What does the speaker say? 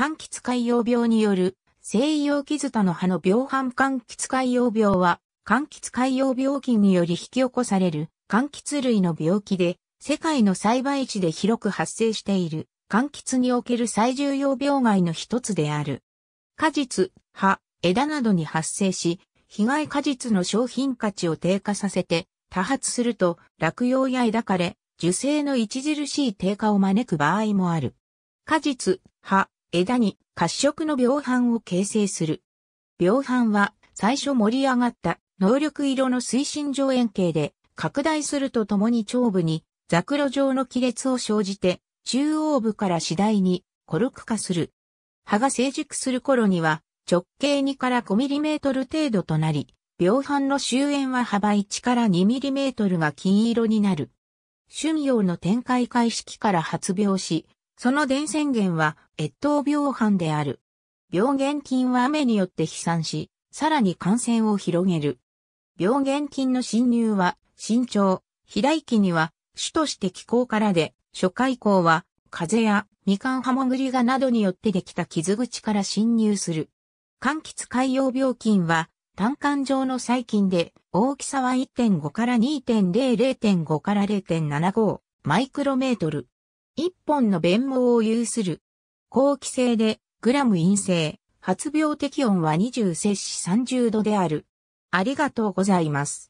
柑橘海洋病による西洋キズタの葉の病犯柑橘海洋病は、柑橘海洋病菌により引き起こされる柑橘類の病気で、世界の栽培地で広く発生している柑橘における最重要病害の一つである。果実、葉、枝などに発生し、被害果実の商品価値を低下させて、多発すると落葉や枝枯れ、受精の著しい低下を招く場合もある。果実、葉、枝に褐色の病斑を形成する。病斑は最初盛り上がった能力色の推進上円形で拡大するとともに頂部にザクロ状の亀裂を生じて中央部から次第にコルク化する。葉が成熟する頃には直径2から5ミリメートル程度となり、病斑の終焉は幅1から2ミリメートルが金色になる。春陽の展開開式から発病し、その伝染源は越冬病犯である。病原菌は雨によって飛散し、さらに感染を広げる。病原菌の侵入は、身長、飛来期には、主として気候からで、初回以降は、風やみかんハモグリガなどによってできた傷口から侵入する。柑橘海洋病菌は、単管状の細菌で、大きさは1.5から2.0、0.5から0.75マイクロメートル。一本の弁毛を有する。後期性で、グラム陰性、発病適温は20摂氏30度である。ありがとうございます。